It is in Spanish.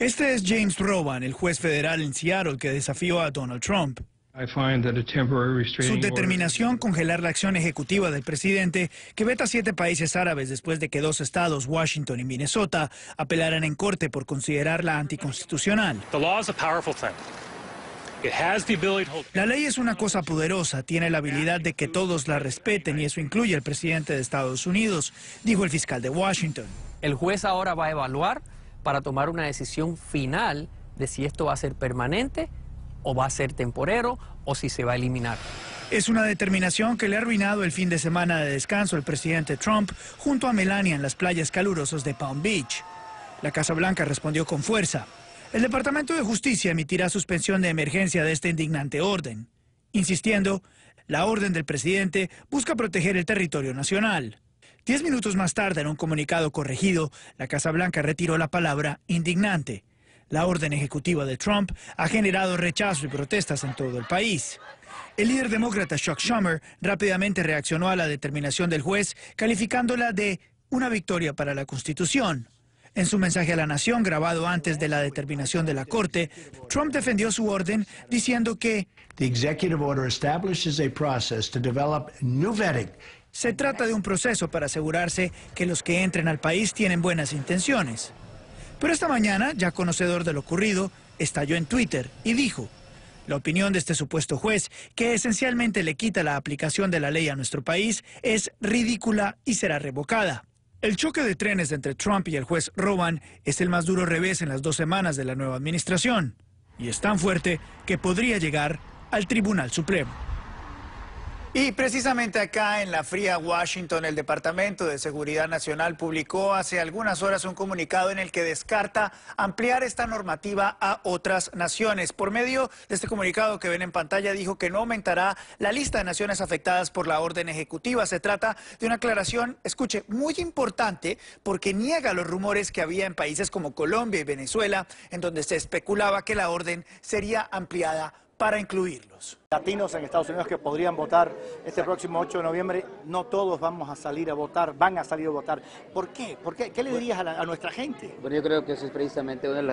Este es James Roban, el juez federal en Seattle que desafió a Donald Trump. Su determinación congelar la acción ejecutiva del presidente que veta siete países árabes después de que dos estados, Washington y Minnesota, apelaran en corte por considerarla anticonstitucional. La ley es una cosa poderosa, tiene la habilidad de que todos la respeten y eso incluye al presidente de Estados Unidos, dijo el fiscal de Washington. El juez ahora va a evaluar para tomar una decisión final de si esto va a ser permanente o va a ser temporero o si se va a eliminar. Es una determinación que le ha arruinado el fin de semana de descanso al presidente Trump junto a Melania en las playas calurosas de Palm Beach. La Casa Blanca respondió con fuerza. El Departamento de Justicia emitirá suspensión de emergencia de este indignante orden, insistiendo, la orden del presidente busca proteger el territorio nacional. Diez minutos más tarde, en un comunicado corregido, la Casa Blanca retiró la palabra indignante. La orden ejecutiva de Trump ha generado rechazo y protestas en todo el país. El líder demócrata Chuck Schumer rápidamente reaccionó a la determinación del juez, calificándola de una victoria para la Constitución. En su mensaje a la nación, grabado antes de la determinación de la Corte, Trump defendió su orden diciendo que Se trata de un proceso para asegurarse que los que entren al país tienen buenas intenciones. Pero esta mañana, ya conocedor de lo ocurrido, estalló en Twitter y dijo, la opinión de este supuesto juez, que esencialmente le quita la aplicación de la ley a nuestro país, es ridícula y será revocada. El choque de trenes entre Trump y el juez Rowan es el más duro revés en las dos semanas de la nueva administración y es tan fuerte que podría llegar al Tribunal Supremo. Y precisamente acá en la fría Washington, el Departamento de Seguridad Nacional publicó hace algunas horas un comunicado en el que descarta ampliar esta normativa a otras naciones. Por medio de este comunicado que ven en pantalla, dijo que no aumentará la lista de naciones afectadas por la orden ejecutiva. Se trata de una aclaración, escuche, muy importante porque niega los rumores que había en países como Colombia y Venezuela, en donde se especulaba que la orden sería ampliada para incluirlos. Latinos en Estados Unidos que podrían votar este próximo 8 de noviembre, no todos vamos a salir a votar, van a salir a votar. ¿Por qué? ¿Por qué? ¿Qué le dirías a, a nuestra gente? Bueno, yo creo que eso es precisamente una de las